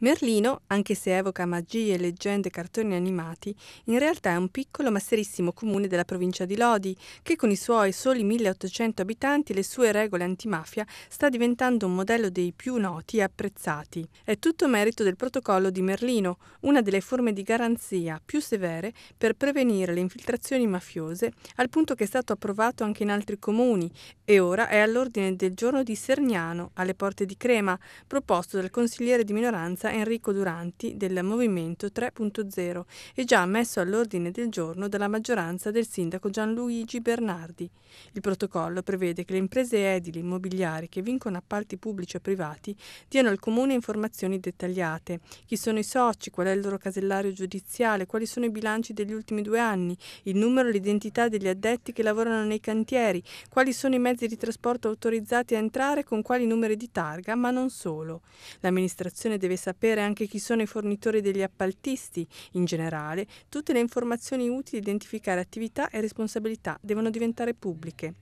Merlino, anche se evoca magie, leggende e cartoni animati, in realtà è un piccolo ma serissimo comune della provincia di Lodi, che con i suoi soli 1800 abitanti e le sue regole antimafia sta diventando un modello dei più noti e apprezzati. È tutto merito del protocollo di Merlino, una delle forme di garanzia più severe per prevenire le infiltrazioni mafiose, al punto che è stato approvato anche in altri comuni e ora è all'ordine del giorno di Sergnano, alle porte di Crema, proposto dal consigliere di minoranza presidenza Enrico Duranti del Movimento 3.0 e già messo all'ordine del giorno dalla maggioranza del sindaco Gianluigi Bernardi. Il protocollo prevede che le imprese edili immobiliari che vincono appalti pubblici o privati diano al Comune informazioni dettagliate, chi sono i soci, qual è il loro casellario giudiziale, quali sono i bilanci degli ultimi due anni, il numero e l'identità degli addetti che lavorano nei cantieri, quali sono i mezzi di trasporto autorizzati a entrare con quali numeri di targa, ma non solo. L'amministrazione deve sapere sapere anche chi sono i fornitori degli appaltisti. In generale, tutte le informazioni utili a identificare attività e responsabilità devono diventare pubbliche.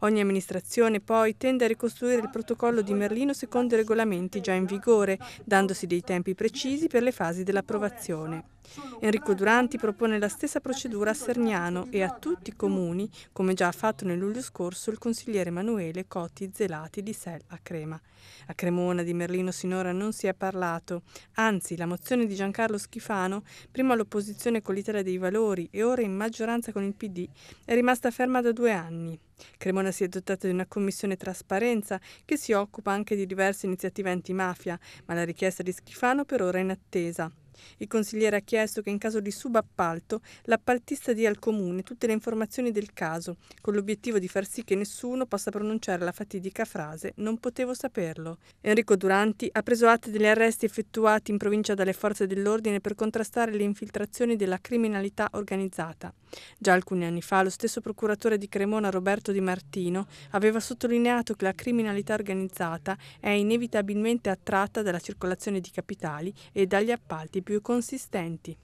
Ogni amministrazione poi tende a ricostruire il protocollo di Merlino secondo i regolamenti già in vigore, dandosi dei tempi precisi per le fasi dell'approvazione. Enrico Duranti propone la stessa procedura a Serniano e a tutti i comuni, come già ha fatto nel luglio scorso il consigliere Emanuele Cotti Zelati di Sel a Crema. A Cremona di Merlino sinora non si è parlato, anzi la mozione di Giancarlo Schifano, prima all'opposizione con l'Italia dei Valori e ora in maggioranza con il PD, è rimasta ferma da due anni. Cremona si è dotata di una commissione trasparenza che si occupa anche di diverse iniziative antimafia, ma la richiesta di Schifano per ora è in attesa. Il consigliere ha chiesto che in caso di subappalto l'appaltista dia al comune tutte le informazioni del caso, con l'obiettivo di far sì che nessuno possa pronunciare la fatidica frase non potevo saperlo. Enrico Duranti ha preso atto degli arresti effettuati in provincia dalle forze dell'ordine per contrastare le infiltrazioni della criminalità organizzata. Già alcuni anni fa lo stesso procuratore di Cremona Roberto Di Martino aveva sottolineato che la criminalità organizzata è inevitabilmente attratta dalla circolazione di capitali e dagli appalti più consistenti.